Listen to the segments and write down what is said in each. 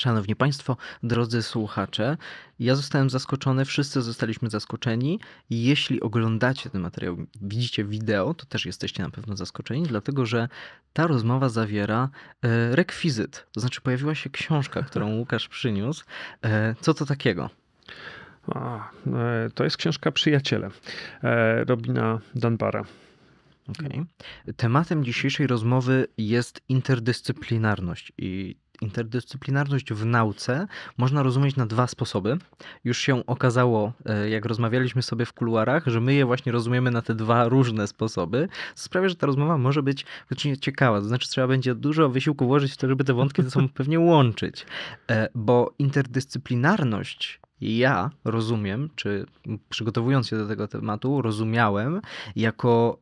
Szanowni Państwo, drodzy słuchacze, ja zostałem zaskoczony, wszyscy zostaliśmy zaskoczeni. Jeśli oglądacie ten materiał, widzicie wideo, to też jesteście na pewno zaskoczeni, dlatego że ta rozmowa zawiera e, rekwizyt. To znaczy pojawiła się książka, którą Łukasz przyniósł. E, co to takiego? A, e, to jest książka Przyjaciele Robina Danbara. Okay. Tematem dzisiejszej rozmowy jest interdyscyplinarność i interdyscyplinarność w nauce można rozumieć na dwa sposoby. Już się okazało, e, jak rozmawialiśmy sobie w kuluarach, że my je właśnie rozumiemy na te dwa różne sposoby. Sprawia, że ta rozmowa może być wręcz ciekawa. To znaczy, trzeba będzie dużo wysiłku włożyć w to, żeby te wątki ze sobą pewnie łączyć. E, bo interdyscyplinarność ja rozumiem, czy przygotowując się do tego tematu, rozumiałem jako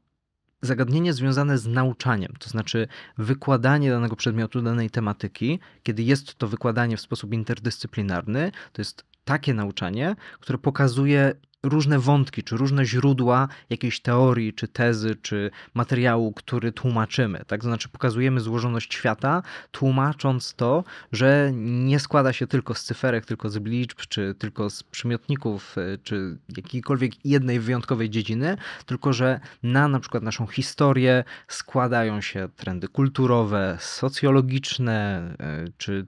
zagadnienie związane z nauczaniem, to znaczy wykładanie danego przedmiotu, danej tematyki, kiedy jest to wykładanie w sposób interdyscyplinarny, to jest takie nauczanie, które pokazuje różne wątki, czy różne źródła jakiejś teorii, czy tezy, czy materiału, który tłumaczymy. Tak to znaczy pokazujemy złożoność świata, tłumacząc to, że nie składa się tylko z cyferek, tylko z liczb, czy tylko z przymiotników, e, czy jakiejkolwiek jednej wyjątkowej dziedziny, tylko że na na przykład naszą historię składają się trendy kulturowe, socjologiczne, e, czy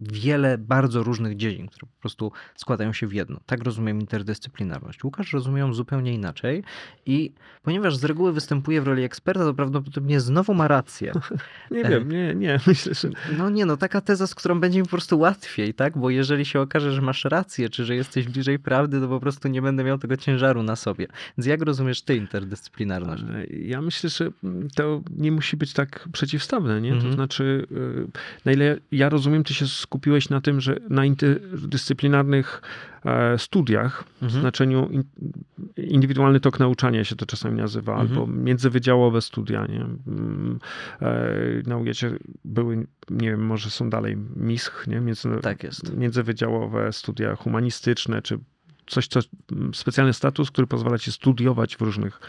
wiele bardzo różnych dziedzin, które po prostu składają się w jedno. Tak rozumiem interdyscyplinarność. Łukasz ją zupełnie inaczej i ponieważ z reguły występuje w roli eksperta, to prawdopodobnie znowu ma rację. nie wiem, e, nie, nie, myślę, że... No nie, no taka teza, z którą będzie mi po prostu łatwiej, tak? Bo jeżeli się okaże, że masz rację, czy że jesteś bliżej prawdy, to po prostu nie będę miał tego ciężaru na sobie. Więc jak rozumiesz ty interdyscyplinarność? E, ja myślę, że to nie musi być tak przeciwstawne, nie? Mhm. To znaczy, y, na ile ja rozumiem, ty się z skupiłeś na tym, że na interdyscyplinarnych e, studiach mhm. w znaczeniu in, indywidualny tok nauczania się to czasami nazywa, mhm. albo międzywydziałowe studia. Nie? Mm, e, na UGC były, nie wiem, może są dalej MISH, nie? Między, tak jest. międzywydziałowe studia humanistyczne czy coś, co mm, specjalny status, który pozwala ci studiować w różnych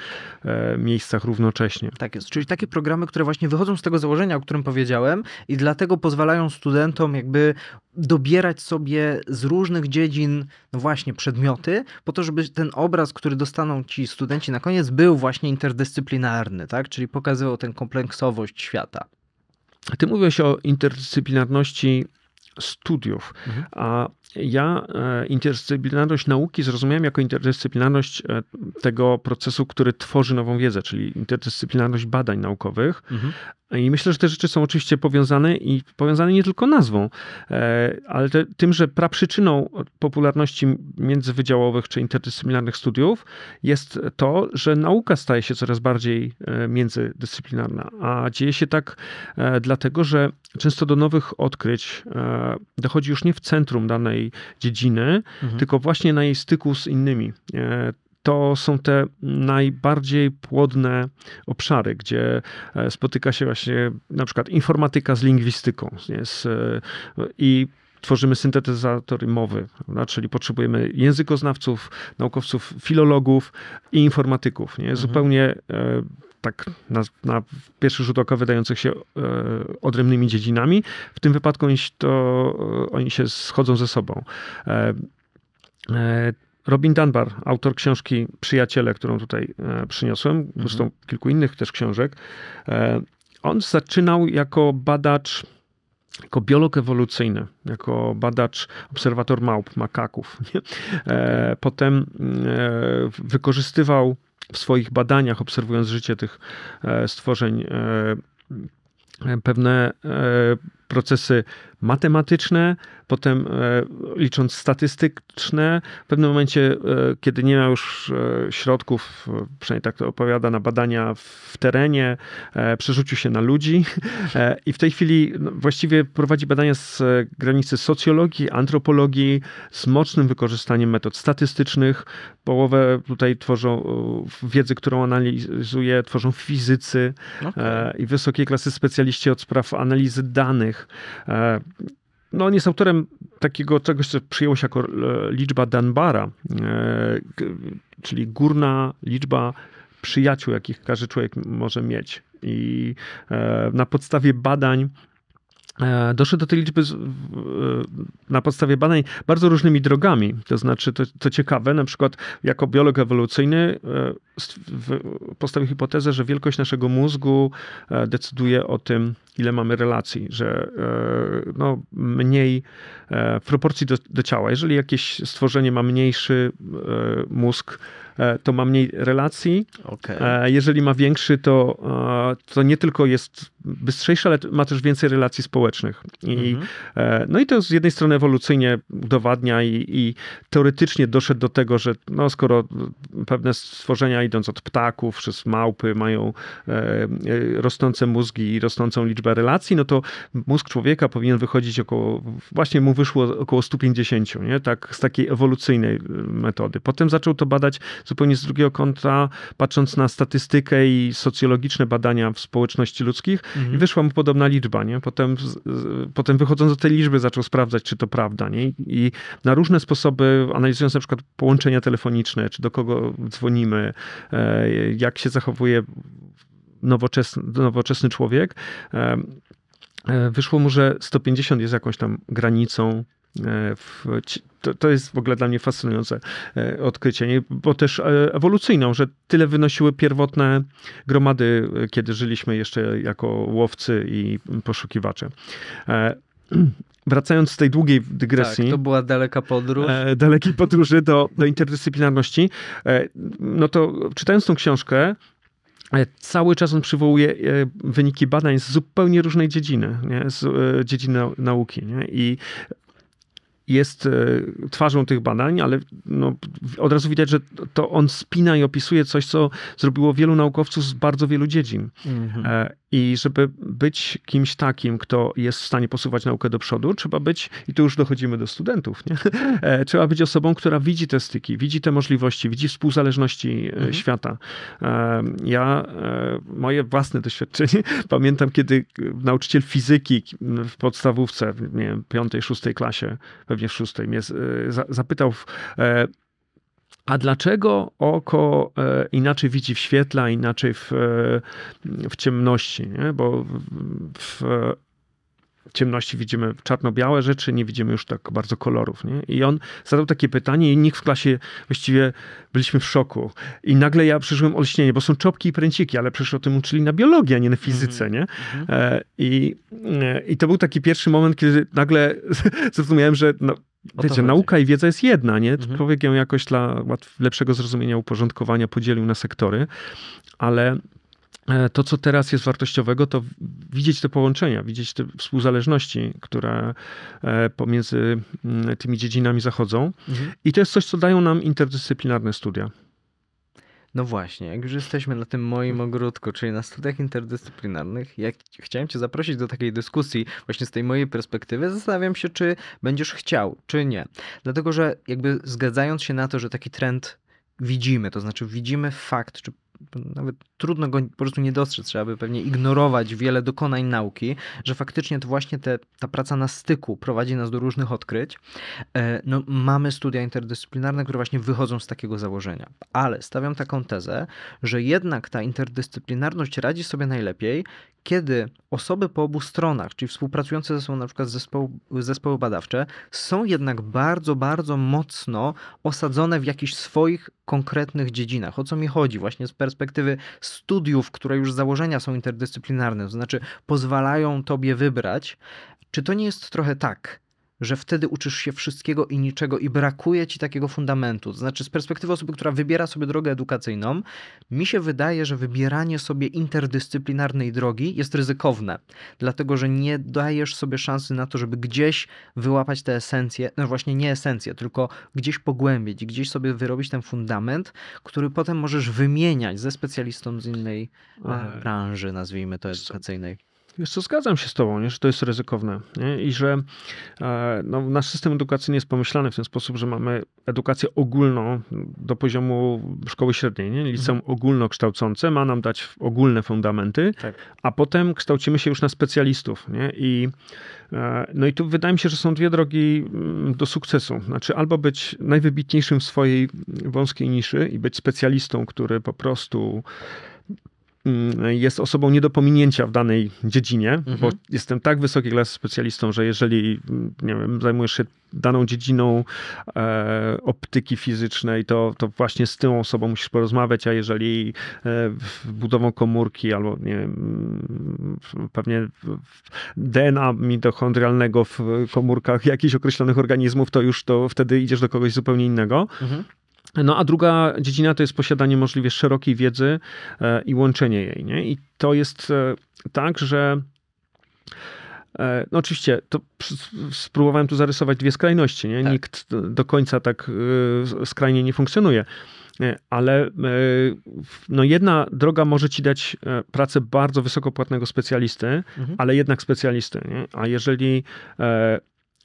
e, miejscach równocześnie. Tak jest, czyli takie programy, które właśnie wychodzą z tego założenia, o którym powiedziałem i dlatego pozwalają studentom jakby dobierać sobie z różnych dziedzin, no właśnie, przedmioty, po to, żeby ten obraz, który dostaną ci studenci na koniec, był właśnie interdyscyplinarny, tak? Czyli pokazywał tę kompleksowość świata. Ty mówiłeś o interdyscyplinarności studiów, mhm. a ja e, interdyscyplinarność nauki zrozumiałem jako interdyscyplinarność e, tego procesu, który tworzy nową wiedzę, czyli interdyscyplinarność badań naukowych. Mhm. I myślę, że te rzeczy są oczywiście powiązane i powiązane nie tylko nazwą, e, ale te, tym, że praprzyczyną popularności międzywydziałowych czy interdyscyplinarnych studiów jest to, że nauka staje się coraz bardziej międzydyscyplinarna. A dzieje się tak dlatego, że często do nowych odkryć dochodzi już nie w centrum danej danej dziedziny, mhm. tylko właśnie na jej styku z innymi e, to są te najbardziej płodne obszary, gdzie e, spotyka się właśnie na przykład informatyka z lingwistyką nie, z, e, i tworzymy syntetyzatory mowy, prawda? czyli potrzebujemy językoznawców, naukowców, filologów i informatyków. Nie? Mhm. Zupełnie mhm tak na, na pierwszy rzut oka wydających się e, odrębnymi dziedzinami. W tym wypadku oni, to, e, oni się schodzą ze sobą. E, Robin Dunbar, autor książki Przyjaciele, którą tutaj przyniosłem, mhm. zresztą kilku innych też książek, on zaczynał jako badacz, jako biolog ewolucyjny, jako badacz, obserwator małp, makaków. Okay. Potem mm, wykorzystywał w swoich badaniach, obserwując życie tych e, stworzeń, e, e, pewne procesy matematyczne, potem e, licząc statystyczne. W pewnym momencie, e, kiedy nie ma już e, środków, przynajmniej tak to opowiada, na badania w terenie, przerzucił się na ludzi i w tej chwili no, właściwie prowadzi badania z granicy socjologii, antropologii, z mocnym wykorzystaniem metod statystycznych. Połowę tutaj tworzą wiedzy, którą analizuje, tworzą fizycy okay. i wysokiej klasy specjaliści od spraw analizy danych no on jest autorem takiego czegoś, co przyjęło się jako e, liczba Danbara, e, czyli górna liczba przyjaciół, jakich każdy człowiek może mieć. I e, na podstawie badań E, doszedł do tej liczby e, na podstawie badań bardzo różnymi drogami. To znaczy, to, to ciekawe, na przykład jako biolog ewolucyjny e, postawił hipotezę, że wielkość naszego mózgu decyduje o tym, ile mamy relacji, że no, mniej w proporcji do, do ciała. Jeżeli jakieś stworzenie ma mniejszy mózg, E, to ma mniej relacji. Okay. E, jeżeli ma większy, to, e, to nie tylko jest bystrzejszy, ale ma też więcej relacji społecznych. I, mm-hmm. No i to z jednej strony ewolucyjnie udowadnia i, i, teoretycznie doszedł do tego, że no, skoro pewne stworzenia idąc od ptaków czy z małpy mają rosnące mózgi i rosnącą liczbę relacji, no to mózg człowieka powinien wychodzić około, właśnie mu wyszło około 150, nie? Tak, z takiej ewolucyjnej metody. Potem zaczął to badać zupełnie z drugiego kąta, patrząc na statystykę i socjologiczne badania w społeczności ludzkich mhm. i wyszła mu podobna liczba, nie? Potem, potem wychodząc do tej liczby zaczął sprawdzać, czy to prawda, nie? I na różne sposoby, analizując na przykład połączenia telefoniczne, czy do kogo dzwonimy, e, jak się zachowuje nowoczesny, nowoczesny człowiek, e, e, wyszło mu, że 150 jest jakąś tam granicą E, w, to, to jest w ogóle dla mnie fascynujące e, odkrycie, nie? bo też e, ewolucyjną, że tyle wynosiły pierwotne gromady, kiedy żyliśmy jeszcze jako łowcy i poszukiwacze. Wracając z tej długiej dygresji. Tak, to była daleka podróż. E, dalekiej podróży do, do interdyscyplinarności. no to czytając tą książkę, Cały czas on przywołuje wyniki badań z zupełnie różnej dziedziny, nie? z dziedziny nauki. Nie? I jest e, twarzą tych badań, ale no, od razu widać, że to on spina i opisuje coś, co zrobiło wielu naukowców z bardzo wielu dziedzin. Mhm. E, I żeby być kimś takim, kto jest w stanie posuwać naukę do przodu, trzeba być, i tu już dochodzimy do studentów, nie? E, trzeba być osobą, która widzi te styki, widzi te możliwości, widzi współzależności mhm. świata. Ja, moje własne doświadczenie, pamiętam, kiedy nauczyciel fizyki w podstawówce, w nie wiem, piątej, szóstej klasie, pewnie e, w szóstym jest, zapytał a dlaczego oko e, inaczej widzi w świetle, a inaczej w, e, w ciemności? Nie? Bo w ciemności widzimy czarno-białe rzeczy, nie widzimy już tak bardzo kolorów. Nie? I on zadał takie pytanie i nikt w klasie właściwie byliśmy w szoku. I nagle ja przeżyłem olśnienie, bo są czopki i pręciki, ale przecież o tym uczyli na biologii, a nie na mhm, fizyce. Nie? Mhm. E, i, e, I to był taki pierwszy moment, kiedy nagle zrozumiałem, że no, Wiecie, nauka i wiedza jest jedna, nie? Mhm. Człowiek ją jakoś dla lepszego zrozumienia, uporządkowania podzielił na sektory, ale E, to, co teraz jest wartościowego, to widzieć te połączenia, widzieć te współzależności, które e, pomiędzy mm, tymi dziedzinami zachodzą. Mhm. I to jest coś, co dają nam interdyscyplinarne studia. No właśnie, jak już jesteśmy na tym moim mhm. ogródku, czyli na studiach interdyscyplinarnych, jak chciałem Cię zaprosić do takiej dyskusji, właśnie z tej mojej perspektywy, zastanawiam się, czy będziesz chciał, czy nie. Dlatego, że jakby zgadzając się na to, że taki trend widzimy, to znaczy widzimy fakt, czy nawet trudno go po prostu nie dostrzec. Trzeba by pewnie ignorować wiele dokonań nauki, że faktycznie to właśnie te, ta praca na styku prowadzi nas do różnych odkryć. E, no, mamy studia interdyscyplinarne, które właśnie wychodzą z takiego założenia. Ale stawiam taką tezę, że jednak ta interdyscyplinarność radzi sobie najlepiej, kiedy osoby po obu stronach, czyli współpracujące ze sobą na przykład zespoły, zespoły badawcze, są jednak bardzo, bardzo mocno osadzone w jakichś swoich konkretnych dziedzinach. O co mi chodzi? Właśnie z perspektywy studiów, które już z założenia są interdyscyplinarne, to znaczy pozwalają tobie wybrać, czy to nie jest trochę tak, że wtedy uczysz się wszystkiego i niczego i brakuje ci takiego fundamentu. To znaczy, z perspektywy osoby, która wybiera sobie drogę edukacyjną, mi się wydaje, że wybieranie sobie interdyscyplinarnej drogi jest ryzykowne, dlatego że nie dajesz sobie szansy na to, żeby gdzieś wyłapać te esencje, no właśnie nie esencje, tylko gdzieś pogłębić, gdzieś sobie wyrobić ten fundament, który potem możesz wymieniać ze specjalistą z innej e, branży, nazwijmy to edukacyjnej. Wiesz co, zgadzam się z tobą, nie? że to jest ryzykowne nie? i że e, no, nasz system edukacyjny jest pomyślany w ten sposób, że mamy edukację ogólną do poziomu szkoły średniej. Nie? Liceum mhm. ogólnokształcące ma nam dać ogólne fundamenty, tak. a potem kształcimy się już na specjalistów. Nie? I, e, no i tu wydaje mi się, że są dwie drogi mm, do sukcesu. Znaczy albo być najwybitniejszym w swojej wąskiej niszy i być specjalistą, który po prostu Mm, jest osobą nie do pominięcia w danej dziedzinie, mhm. bo jestem tak wysokiej klasy specjalistą, że jeżeli mm, nie wiem, zajmujesz się daną dziedziną e, optyki fizycznej, to, to właśnie z tą osobą musisz porozmawiać, a jeżeli e, budową komórki albo nie wiem, mm, pewnie DNA mitochondrialnego w komórkach jakichś określonych organizmów, to już to wtedy idziesz do kogoś zupełnie innego. Mhm. No a druga dziedzina to jest posiadanie możliwie szerokiej wiedzy e, i łączenie jej. Nie? I to jest e, tak, że e, no oczywiście, to spróbowałem tu zarysować dwie skrajności. Nie? Tak. Nikt do końca tak skrajnie nie funkcjonuje. Ale no jedna droga może ci dać pracę bardzo wysoko płatnego specjalisty, mhm. ale jednak specjalisty. Nie? A jeżeli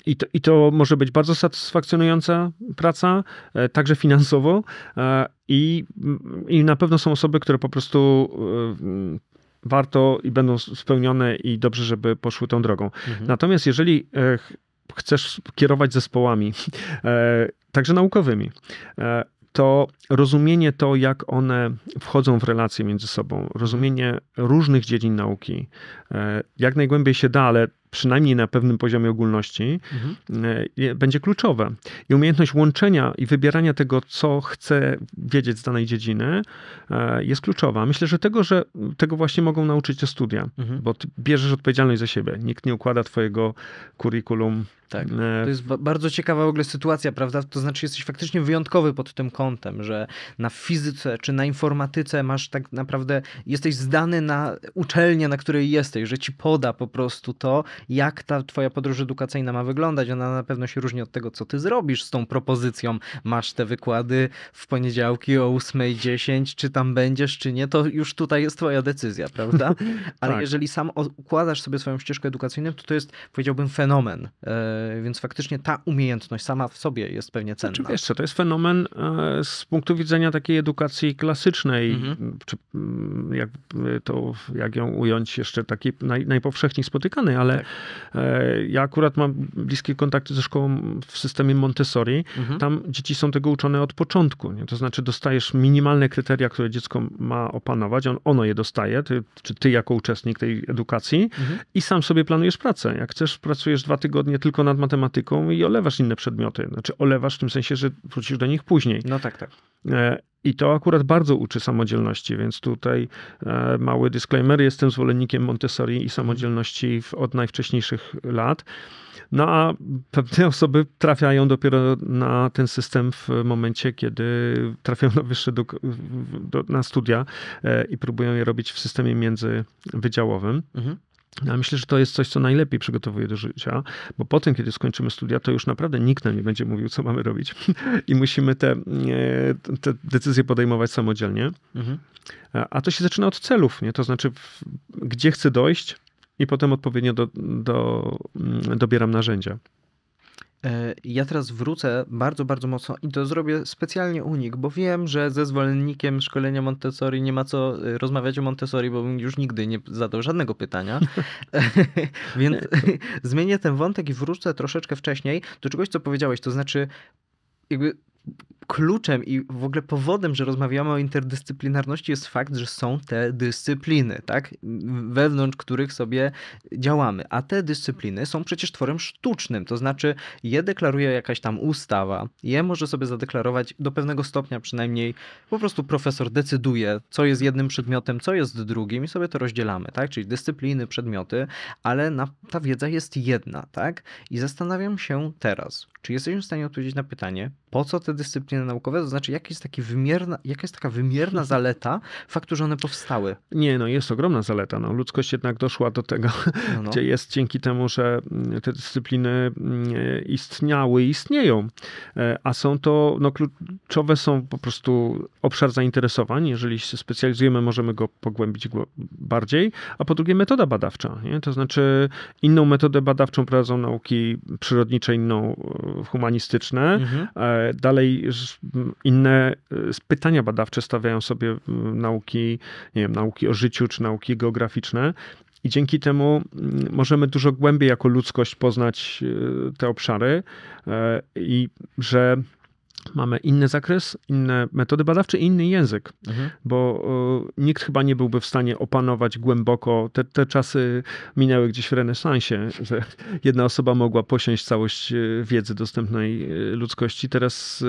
i to, I to może być bardzo satysfakcjonująca praca, e, także finansowo. E, I, I na pewno są osoby, które po prostu e, warto i będą spełnione i dobrze, żeby poszły tą drogą. Mhm. Natomiast jeżeli chcesz kierować zespołami, także naukowymi, to rozumienie to, jak one wchodzą w relacje między sobą, rozumienie różnych dziedzin nauki, jak najgłębiej się da, ale przynajmniej na pewnym poziomie ogólności, mhm. będzie kluczowe. I umiejętność łączenia i wybierania tego, co chcę wiedzieć z danej dziedziny, e, jest kluczowa. Myślę, że tego, że tego właśnie mogą nauczyć się studia, mhm. bo bierzesz odpowiedzialność za siebie. Nikt nie układa twojego curriculum tak. E, to jest bardzo ciekawa w ogóle sytuacja, prawda? To znaczy, jesteś faktycznie wyjątkowy pod tym kątem, że na fizyce czy na informatyce masz tak naprawdę, jesteś zdany na uczelnię, na której jesteś, że ci poda po prostu to, jak ta twoja podróż edukacyjna ma wyglądać. Ona na pewno się różni od tego, co ty zrobisz z tą propozycją. Masz te wykłady w poniedziałki o 8.10, czy tam będziesz, czy nie, to już tutaj jest twoja decyzja, prawda? Tak. Ale tak. jeżeli sam układasz sobie swoją ścieżkę edukacyjną, to to jest, powiedziałbym, fenomen. E, więc faktycznie ta umiejętność sama w sobie jest pewnie cenna. Znaczy, wiesz co, to jest fenomen e, z punktu widzenia takiej edukacji klasycznej, mhm. czy mm, jak, to, jak ją ująć jeszcze taki naj, najpowszechniej spotykany, ale tak. Ja akurat mam bliskie kontakty ze szkołą w systemie Montessori. Mhm. Tam dzieci są tego uczone od początku. Nie? To znaczy dostajesz minimalne kryteria, które dziecko ma opanować. On, ono je dostaje, ty, czy ty jako uczestnik tej edukacji mhm. i sam sobie planujesz pracę. Jak chcesz, pracujesz dwa tygodnie tylko nad matematyką i olewasz inne przedmioty. Znaczy olewasz w tym sensie, że wrócisz do nich później. No tak, tak. E, I to akurat bardzo uczy samodzielności, więc tutaj e, mały disclaimer. Jestem zwolennikiem Montessori i samodzielności od najwcześniejszych lat. No a pewne osoby trafiają dopiero na ten system w momencie, kiedy trafiają na wyższe do, do, na studia e, i próbują je robić w systemie międzywydziałowym. Mhm. Ja no, myślę, że to jest coś, co najlepiej przygotowuje do życia, bo po tym, kiedy skończymy studia, to już naprawdę nikt nam nie będzie mówił, co mamy robić i musimy te, te decyzje podejmować samodzielnie. Mhm. A to się zaczyna od celów, nie? to znaczy, gdzie chcę dojść i potem odpowiednio do, do, mm, dobieram narzędzia. E, ja teraz wrócę bardzo, bardzo mocno i to zrobię specjalnie unik, bo wiem, że ze zwolennikiem szkolenia Montessori nie ma co e, rozmawiać o Montessori, bo bym już nigdy nie zadał żadnego pytania. Więc zmienię ten wątek i wrócę troszeczkę wcześniej do czegoś, co powiedziałeś, to znaczy jakby kluczem i w ogóle powodem, że rozmawiamy o interdyscyplinarności jest fakt, że są te dyscypliny, tak? Wewnątrz których sobie działamy. A te dyscypliny są przecież tworem sztucznym, to znaczy je deklaruje jakaś tam ustawa, je może sobie zadeklarować do pewnego stopnia przynajmniej po prostu profesor decyduje, co jest jednym przedmiotem, co jest drugim i sobie to rozdzielamy, tak? Czyli dyscypliny, przedmioty, ale na, ta wiedza jest jedna, tak? I zastanawiam się teraz, czy jesteśmy w stanie odpowiedzieć na pytanie, po co te dyscypliny dyscypliny naukowe, to znaczy jest taki wymierna, jaka jest taka wymierna zaleta faktu, że one powstały? Nie, no jest ogromna zaleta. No, ludzkość jednak doszła do tego, no no. gdzie jest dzięki temu, że mm, te dyscypliny mm, istniały i istnieją, e, a są to, no kluczowe są po prostu obszar zainteresowań. Jeżeli się specjalizujemy, możemy go pogłębić bardziej, a po drugie metoda badawcza, nie? to znaczy inną metodę badawczą prowadzą nauki przyrodnicze, inną e, humanistyczne. Mhm. E, dalej inne pytania badawcze stawiają sobie mm, nauki, nie wiem, nauki o życiu czy nauki geograficzne. I dzięki temu mm, możemy dużo głębiej jako ludzkość poznać y, te obszary e, i że mamy inny zakres, inne metody badawcze i inny język, mhm. bo e, nikt chyba nie byłby w stanie opanować głęboko. Te, te czasy minęły gdzieś w renesansie, że jedna osoba mogła posiąść całość e, wiedzy dostępnej e, ludzkości. Teraz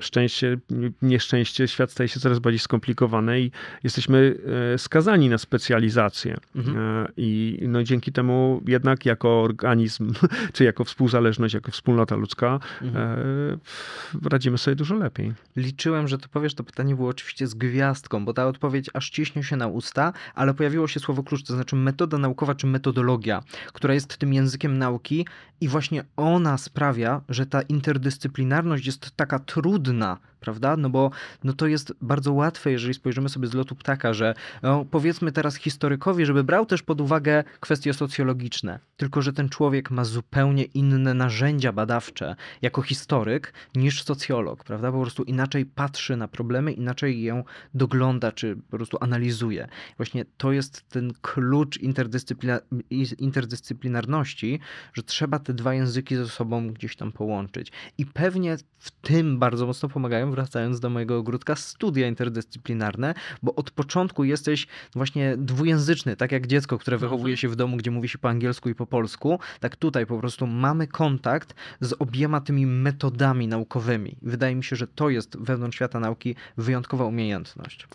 szczęście, nieszczęście, świat staje się coraz bardziej skomplikowany i jesteśmy e, skazani na specjalizację. Mhm. E, I no, dzięki temu jednak jako organizm, czy jako współzależność, jako wspólnota ludzka, e, mhm. radzimy sobie dużo lepiej. Liczyłem, że to powiesz, to pytanie było oczywiście z gwiazdką, bo ta odpowiedź aż ciśnie się na usta, ale pojawiło się słowo klucz, to znaczy metoda naukowa czy metodologia, która jest tym językiem nauki i właśnie ona sprawia, że ta interdyscyplinarność jest taka trudna, 是呢。prawda? No bo no to jest bardzo łatwe, jeżeli spojrzymy sobie z lotu ptaka, że no, powiedzmy teraz historykowi, żeby brał też pod uwagę kwestie socjologiczne. Tylko, że ten człowiek ma zupełnie inne narzędzia badawcze jako historyk niż socjolog, prawda? Po prostu inaczej patrzy na problemy, inaczej je dogląda czy po prostu analizuje. Właśnie to jest ten klucz interdyscyplina interdyscyplinarności, że trzeba te dwa języki ze sobą gdzieś tam połączyć. I pewnie w tym bardzo mocno pomagają wracając do mojego ogródka, studia interdyscyplinarne, bo od początku jesteś właśnie dwujęzyczny, tak jak dziecko, które mhm. wychowuje się w domu, gdzie mówi się po angielsku i po polsku, tak tutaj po prostu mamy kontakt z obiema tymi metodami naukowymi. Wydaje mi się, że to jest wewnątrz świata nauki wyjątkowa umiejętność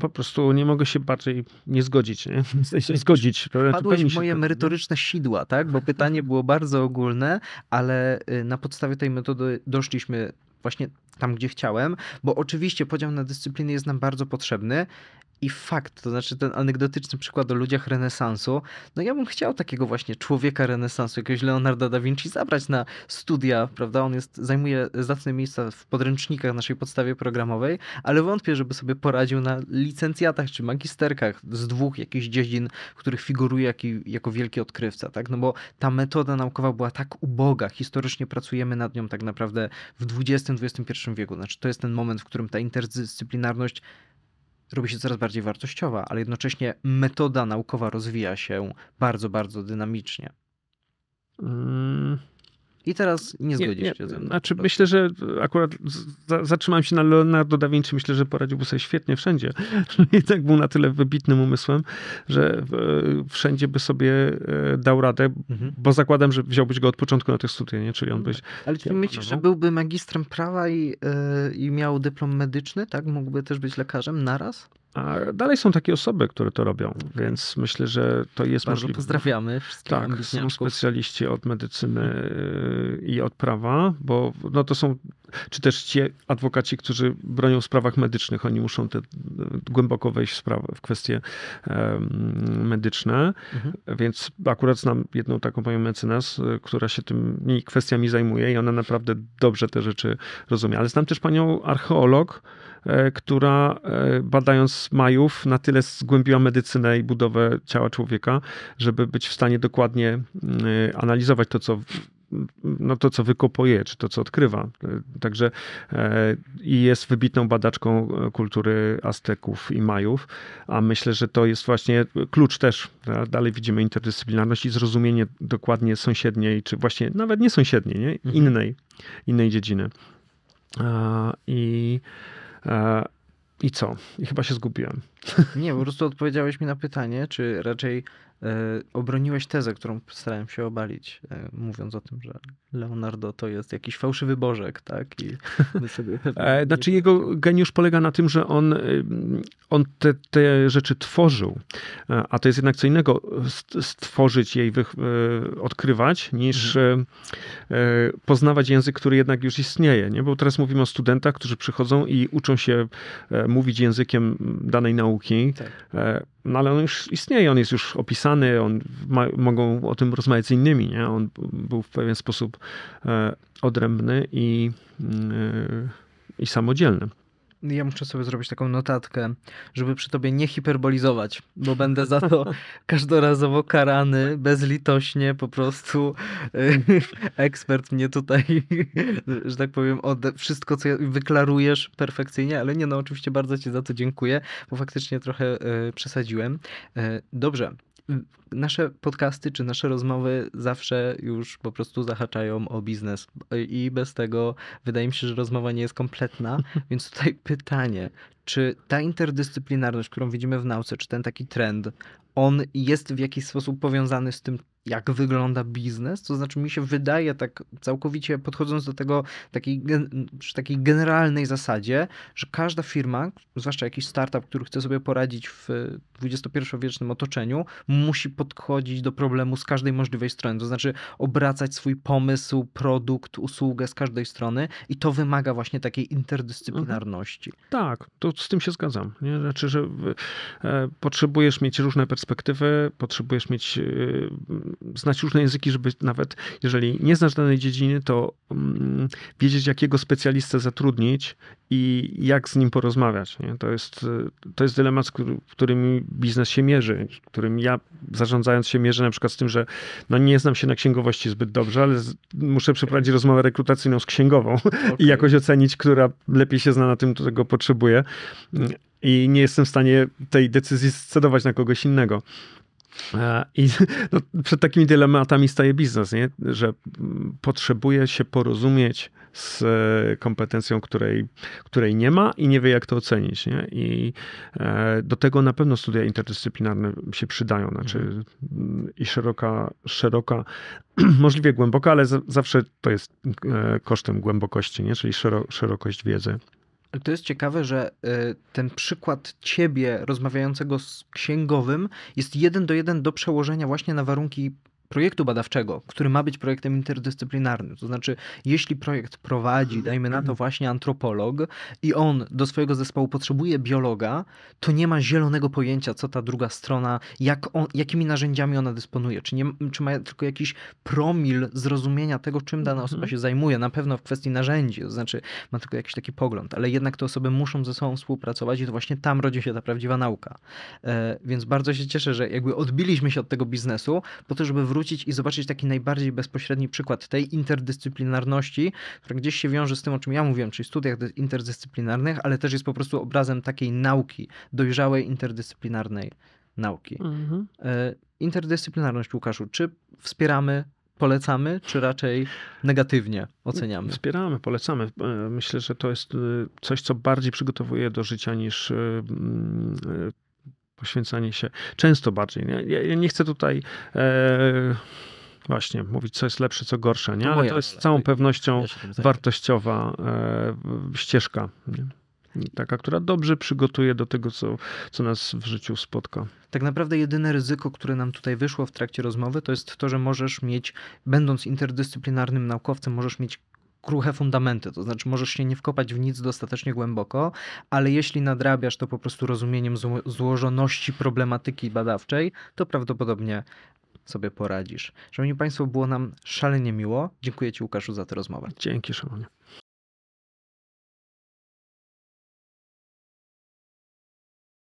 po prostu nie mogę się bardziej nie zgodzić. Nie? zgodzić. Padłeś moje tak- merytoryczne sidła, tak? Bo pytanie było bardzo ogólne, ale y, na podstawie tej metody doszliśmy właśnie tam, gdzie chciałem, bo oczywiście podział na dyscypliny jest nam bardzo potrzebny i fakt, to znaczy ten anegdotyczny przykład o ludziach renesansu. No ja bym chciał takiego właśnie człowieka renesansu, jakiegoś Leonarda da Vinci zabrać na studia, prawda? On jest, zajmuje zacne miejsca w podręcznikach naszej podstawie programowej, ale wątpię, żeby sobie poradził na licencjatach czy magisterkach z dwóch jakichś dziedzin, w których figuruje jak, jako wielki odkrywca, tak? No bo ta metoda naukowa była tak uboga, historycznie pracujemy nad nią tak naprawdę w XX-XXI wieku. Znaczy to jest ten moment, w którym ta interdyscyplinarność robi się coraz bardziej wartościowa, ale jednocześnie metoda naukowa rozwija się bardzo, bardzo dynamicznie. Mm. I teraz nie zgodzisz nie, się nie, ze mną. Znaczy, myślę, że akurat za, zatrzymałem się na Leonardo da Vinci. Myślę, że poradziłby sobie świetnie wszędzie. No I tak był na tyle wybitnym umysłem, że e, wszędzie by sobie e, dał radę, mhm. bo zakładam, że wziąłbyś go od początku na tych studiach, nie? Czyli on no byś... Tak. Ale czy myślisz, że byłby magistrem prawa i, e, i miał dyplom medyczny, tak? Mógłby też być lekarzem naraz? A dalej są takie osoby, które to robią, więc myślę, że to jest Bardzo możliwe. pozdrawiamy wszystkich Tak, są specjaliści od medycyny y, i od prawa, bo no to są czy też ci adwokaci, którzy bronią w sprawach medycznych, oni muszą te, głęboko wejść w, sprawę, w kwestie medyczne. Mhm. Więc akurat znam jedną taką panią mecenas, y, która się tymi kwestiami zajmuje i ona naprawdę dobrze te rzeczy rozumie. Ale znam też panią archeolog, e, która e, badając Majów na tyle zgłębiła medycynę i budowę ciała człowieka, żeby być w stanie dokładnie y, analizować to, co no, to, co wykopuje, czy to, co odkrywa. Także e, i jest wybitną badaczką e, kultury Azteków i Majów, a myślę, że to jest właśnie klucz też. Dalej widzimy interdyscyplinarność i zrozumienie dokładnie sąsiedniej, czy właśnie nawet nie sąsiedniej, nie? Mhm. innej, innej dziedziny. I e, i co? I chyba się zgubiłem. Nie, po prostu odpowiedziałeś mi na pytanie, czy raczej E, obroniłeś tezę, którą starałem się obalić, e, mówiąc o tym, że Leonardo to jest jakiś fałszywy bożek, tak? I sobie e, znaczy jego geniusz polega na tym, że on, y, on te, te rzeczy tworzył, a to jest jednak co innego stworzyć je i wych, odkrywać, niż mhm. poznawać język, który jednak już istnieje, nie? Bo teraz mówimy o studentach, którzy przychodzą i uczą się mówić językiem danej nauki. Tak no ale on już istnieje, on jest już opisany, on ma, mogą o tym rozmawiać z innymi. Nie? On był w pewien sposób e, odrębny i, mm, e, i samodzielny ja muszę sobie zrobić taką notatkę, żeby przy tobie nie hiperbolizować, bo będę za to każdorazowo karany, bezlitośnie po prostu e, ekspert mnie tutaj, że tak powiem, ode... wszystko co wyklarujesz perfekcyjnie, ale nie no oczywiście bardzo ci za to dziękuję, bo faktycznie trochę e, przesadziłem. E, dobrze, nasze podcasty czy nasze rozmowy zawsze już po prostu zahaczają o biznes i bez tego wydaje mi się, że rozmowa nie jest kompletna, więc tutaj pytanie, czy ta interdyscyplinarność, którą widzimy w nauce, czy ten taki trend, on jest w jakiś sposób powiązany z tym, jak wygląda biznes. To znaczy, mi się wydaje, tak całkowicie podchodząc do tego takiej, przy takiej generalnej zasadzie, że każda firma, zwłaszcza jakiś startup, który chce sobie poradzić w XXI-wiecznym otoczeniu, musi podchodzić do problemu z każdej możliwej strony. To znaczy, obracać swój pomysł, produkt, usługę z każdej strony i to wymaga właśnie takiej interdyscyplinarności. Mhm. Tak, to z tym się zgadzam. Nie? Znaczy, że e, potrzebujesz mieć różne perspektywy, potrzebujesz mieć y, znać różne języki, żeby nawet jeżeli nie znasz danej dziedziny, to mm, wiedzieć, jakiego specjalistę zatrudnić i jak z nim porozmawiać. Nie? To, jest, to jest dylemat, z którym biznes się mierzy, którym ja zarządzając się mierzę na przykład z tym, że no nie znam się na księgowości zbyt dobrze, ale muszę przeprowadzić rozmowę rekrutacyjną z księgową okay. i jakoś ocenić, która lepiej się zna na tym, tego potrzebuje i nie jestem w stanie tej decyzji scedować na kogoś innego. E, I no, przed takimi dylematami staje biznes, nie? że potrzebuje się porozumieć z e, kompetencją, której, której nie ma i nie wie, jak to ocenić. Nie? I e, do tego na pewno studia interdyscyplinarne się przydają. Znaczy, mhm. I szeroka, szeroka, możliwie głęboka, ale zawsze to jest kosztem głębokości, nie? czyli szerokość wiedzy. To jest ciekawe, że e, ten przykład ciebie rozmawiającego z księgowym jest jeden do jeden do przełożenia właśnie na warunki projektu badawczego, który ma być projektem interdyscyplinarnym. To znaczy, jeśli projekt prowadzi, dajmy na to właśnie antropolog i on do swojego zespołu potrzebuje biologa, to nie ma zielonego pojęcia, co ta druga strona, jak on, jakimi narzędziami ona dysponuje. Czy, nie, czy ma tylko jakiś promil zrozumienia tego, czym dana mhm. osoba się zajmuje, na pewno w kwestii narzędzi, to znaczy ma tylko jakiś taki pogląd, ale jednak te osoby muszą ze sobą współpracować i to właśnie tam rodzi się ta prawdziwa nauka. E, więc bardzo się cieszę, że jakby odbiliśmy się od tego biznesu po to, żeby wrócić wrócić i zobaczyć taki najbardziej bezpośredni przykład tej interdyscyplinarności, która gdzieś się wiąże z tym, o czym ja mówiłem, czyli studiach interdyscyplinarnych, ale też jest po prostu obrazem takiej nauki, dojrzałej interdyscyplinarnej nauki. Mhm. E, interdyscyplinarność, Łukaszu, czy wspieramy polecamy, czy raczej negatywnie oceniamy? Wspieramy, polecamy. E, myślę, że to jest e, coś, co bardziej przygotowuje do życia niż poświęcanie się często bardziej. Nie? Ja, ja nie chcę tutaj. E, właśnie mówić, co jest lepsze, co gorsze, nie? No ale to jest z całą tak. pewnością wartościowa e, ścieżka. Nie? taka, która dobrze przygotuje do tego, co, co nas w życiu spotka. Tak naprawdę jedyne ryzyko, które nam tutaj wyszło w trakcie rozmowy, to jest to, że możesz mieć, będąc interdyscyplinarnym naukowcem, możesz mieć kruche fundamenty, to znaczy możesz się nie wkopać w nic dostatecznie głęboko, ale jeśli nadrabiasz to po prostu rozumieniem zło złożoności problematyki badawczej, to prawdopodobnie sobie poradzisz. Szanowni Państwo, było nam szalenie miło. Dziękuję Ci Łukaszu za tę rozmowę. Dzięki Szanowni.